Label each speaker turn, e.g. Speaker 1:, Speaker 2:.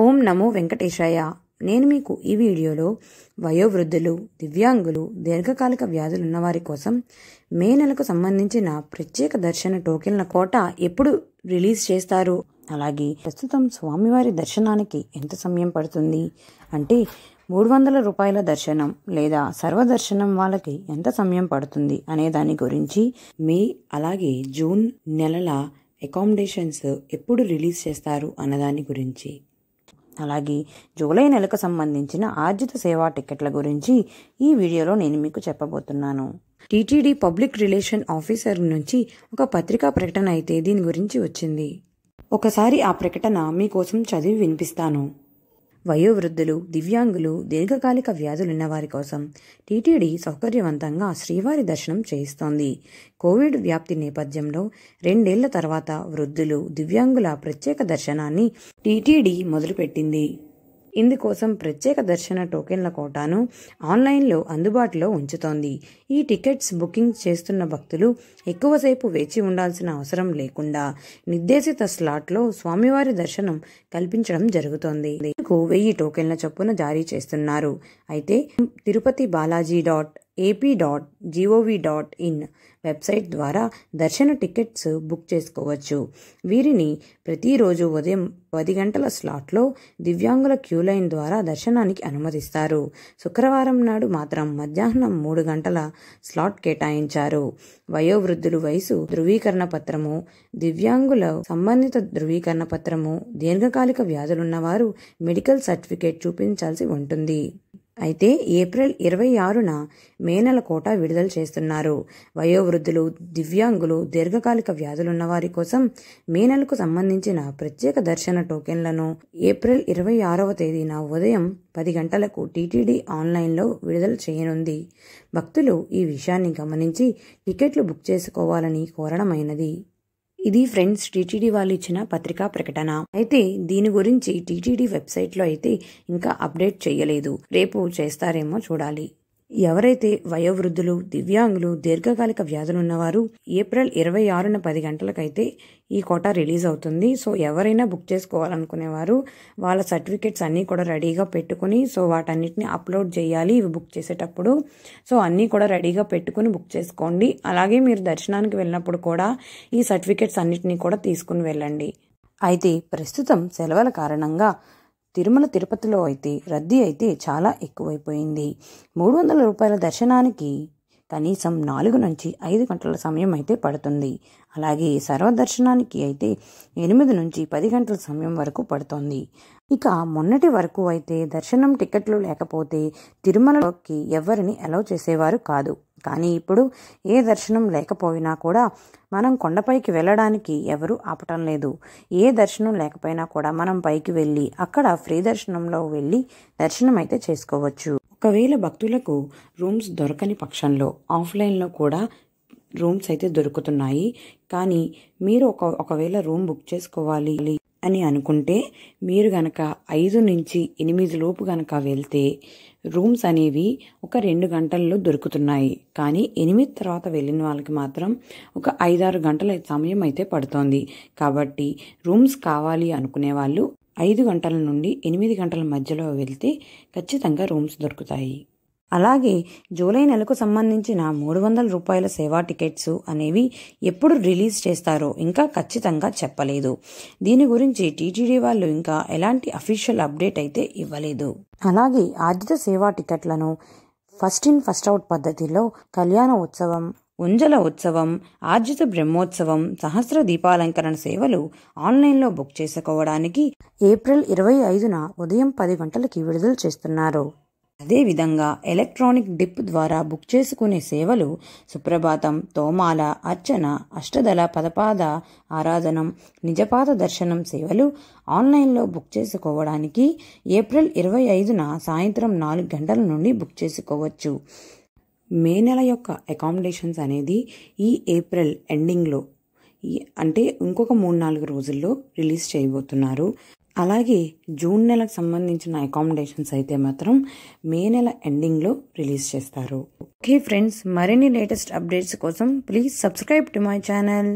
Speaker 1: ఓం నమో వెంకటేశాయ నేను మీకు ఈ వీడియోలో వయోవృద్ధులు దివ్యాంగులు దీర్ఘకాలిక వ్యాధులు ఉన్నవారి కోసం మే నెలకు సంబంధించిన ప్రత్యేక దర్శన టోకెన్ల కోట ఎప్పుడు రిలీజ్ చేస్తారు అలాగే ప్రస్తుతం స్వామివారి దర్శనానికి ఎంత సమయం పడుతుంది అంటే మూడు వందల రూపాయల దర్శనం లేదా సర్వదర్శనం వాళ్ళకి ఎంత సమయం పడుతుంది అనే దాని గురించి మే అలాగే జూన్ నెలల అకామిడేషన్స్ ఎప్పుడు రిలీజ్ చేస్తారు అన్నదాని గురించి అలాగే జూలై నెలకు సంబంధించిన ఆర్జిత సేవా టికెట్ల గురించి ఈ వీడియోలో నేను మీకు చెప్పబోతున్నాను టీటీడీ పబ్లిక్ రిలేషన్ ఆఫీసర్ నుంచి ఒక పత్రికా ప్రకటన అయితే దీని గురించి వచ్చింది ఒకసారి ఆ ప్రకటన మీకోసం చదివి వినిపిస్తాను వయోవృద్ధులు దివ్యాంగులు దీర్ఘకాలిక వ్యాధులున్న వారి కోసం టీటీడీ సౌకర్యవంతంగా శ్రీవారి దర్శనం చేయిస్తోంది కోవిడ్ వ్యాప్తి నేపథ్యంలో రెండేళ్ల తర్వాత వృద్ధులు దివ్యాంగుల ప్రత్యేక దర్శనాన్ని టీటీడీ మొదలుపెట్టింది ఇందుకోసం ప్రత్యేక దర్శన టోకెన్ల కోటాను ఆన్లైన్లో అందుబాటులో ఉంచుతోంది ఈ టికెట్స్ బుకింగ్ చేస్తున్న భక్తులు ఎక్కువసేపు వేచి ఉండాల్సిన అవసరం లేకుండా నిర్దేశిత స్లాట్లో స్వామివారి దర్శనం కల్పించడం జరుగుతోంది వెయ్యి టోకెన్ల చొప్పున జారీ చేస్తున్నారు అయితే Tirupati Balaji dot AP dot G O V dot in website ద్వారా దర్శన టికెట్స్ బుక్ చేసుకోవచ్చు వీరిని ప్రతిరోజు ఉదయం పది గంటల స్లాట్లో దివ్యాంగుల క్యూ లైన్ ద్వారా దర్శనానికి అనుమతిస్తారు శుక్రవారం నాడు మాత్రం మధ్యాహ్నం మూడు గంటల స్లాట్ కేటాయించారు వయోవృద్ధులు వయసు ధృవీకరణ పత్రము దివ్యాంగుల సంబంధిత ధృవీకరణ పత్రము దీర్ఘకాలిక వ్యాధులున్నవారు మెడికల్ సర్టిఫికేట్ చూపించాల్సి ఉంటుంది అయితే ఏప్రిల్ ఇరవై ఆరున మేనల కోట విడుదల చేస్తున్నారు వయోవృద్ధులు దివ్యాంగులు దీర్ఘకాలిక వ్యాధులున్న వారి కోసం మేనలకు సంబంధించిన ప్రత్యేక దర్శన టోకెన్లను ఏప్రిల్ ఇరవై ఆరవ తేదీన ఉదయం పది గంటలకు టీటీడీ ఆన్లైన్లో విడుదల చేయనుంది భక్తులు ఈ విషయాన్ని గమనించి టికెట్లు బుక్ చేసుకోవాలని కోరడమైనది ఇది ఫ్రెండ్స్ టీటీడీ వాళ్ళు ఇచ్చిన పత్రికా ప్రకటన అయితే దీని గురించి టీటీడీ లో అయితే ఇంకా అప్డేట్ చేయలేదు రేపు చేస్తారేమో చూడాలి ఎవరైతే వయోవృద్ధులు దివ్యాంగులు దీర్ఘకాలిక వ్యాధులు ఉన్నవారు ఏప్రిల్ ఇరవై ఆరున పది గంటలకైతే ఈ కోటా రిలీజ్ అవుతుంది సో ఎవరైనా బుక్ చేసుకోవాలనుకునేవారు వాళ్ళ సర్టిఫికెట్స్ అన్నీ కూడా రెడీగా పెట్టుకుని సో వాటన్నిటిని అప్లోడ్ చేయాలి ఇవి బుక్ చేసేటప్పుడు సో అన్నీ కూడా రెడీగా పెట్టుకుని బుక్ చేసుకోండి అలాగే మీరు దర్శనానికి వెళ్ళినప్పుడు కూడా ఈ సర్టిఫికెట్స్ అన్నిటినీ కూడా తీసుకుని వెళ్ళండి అయితే ప్రస్తుతం సెలవుల కారణంగా తిరుమల తిరుపతిలో అయితే రద్దీ అయితే చాలా ఎక్కువైపోయింది మూడు వందల రూపాయల దర్శనానికి కనీసం నాలుగు నుంచి ఐదు గంటల సమయం అయితే పడుతుంది అలాగే సర్వదర్శనానికి అయితే ఎనిమిది నుంచి పది గంటల సమయం వరకు పడుతుంది ఇక మొన్నటి వరకు అయితే దర్శనం టికెట్లు లేకపోతే తిరుమలలోకి ఎవరిని అలౌ చేసేవారు కాదు కానీ ఇప్పుడు ఏ దర్శనం లేకపోయినా కూడా మనం కొండపైకి వెళ్ళడానికి ఎవరూ ఆపటం లేదు ఏ దర్శనం లేకపోయినా కూడా మనం పైకి వెళ్ళి అక్కడ ఫ్రీ దర్శనంలో వెళ్ళి దర్శనం అయితే చేసుకోవచ్చు ఒకవేళ భక్తులకు రూమ్స్ దొరకని పక్షంలో ఆఫ్లైన్లో కూడా రూమ్స్ అయితే దొరుకుతున్నాయి కానీ మీరు ఒక ఒకవేళ రూమ్ బుక్ చేసుకోవాలి అని అనుకుంటే మీరు గనక ఐదు నుంచి ఎనిమిది లోపు గనక వెళ్తే రూమ్స్ అనేవి ఒక రెండు గంటల్లో దొరుకుతున్నాయి కానీ ఎనిమిది తర్వాత వెళ్ళిన వాళ్ళకి మాత్రం ఒక ఐదారు గంటల సమయం అయితే పడుతోంది కాబట్టి రూమ్స్ కావాలి అనుకునే వాళ్ళు ఐదు గంటల నుండి ఎనిమిది గంటల మధ్యలో వెళ్తే ఖచ్చితంగా రూమ్స్ దొరుకుతాయి అలాగే జూలై నెలకు సంబంధించిన మూడు వందల రూపాయల సేవా టికెట్స్ అనేవి ఎప్పుడు రిలీజ్ చేస్తారో ఇంకా ఖచ్చితంగా చెప్పలేదు దీని గురించి టీటీడీ వాళ్ళు ఇంకా ఎలాంటి అఫీషియల్ అప్డేట్ అయితే ఇవ్వలేదు అలాగే ఆర్జిత సేవా టికెట్లను ఫస్ట్ ఇన్ ఫస్ట్ అవుట్ పద్ధతిలో కళ్యాణ ఉత్సవం ఉంజల ఉత్సవం ఆర్జిత బ్రహ్మోత్సవం సహస్ర దీపాలంకరణ సేవలు ఆన్లైన్లో బుక్ చేసుకోవడానికి ఏప్రిల్ ఇరవై ఐదున ఉదయం పది గంటలకి విడుదల చేస్తున్నారు అదేవిధంగా ఎలక్ట్రానిక్ డిప్ ద్వారా బుక్ చేసుకునే సేవలు సుప్రభాతం తోమాల అర్చన అష్టదళ పదపాద ఆరాధనం నిజపాద దర్శనం సేవలు ఆన్లైన్లో బుక్ చేసుకోవడానికి ఏప్రిల్ ఇరవై ఐదున సాయంత్రం నాలుగు గంటల నుండి బుక్ చేసుకోవచ్చు మే నెల యొక్క అకామిడేషన్స్ అనేది ఈ ఏప్రిల్ ఎండింగ్లో అంటే ఇంకొక మూడు నాలుగు రోజుల్లో రిలీజ్ చేయబోతున్నారు అలాగే జూన్ నెలకు సంబంధించిన అకామిడేషన్స్ అయితే మాత్రం మే నెల ఎండింగ్లో రిలీజ్ చేస్తారు ఓకే ఫ్రెండ్స్ మరిన్ని లేటెస్ట్ అప్డేట్స్ కోసం please subscribe to my channel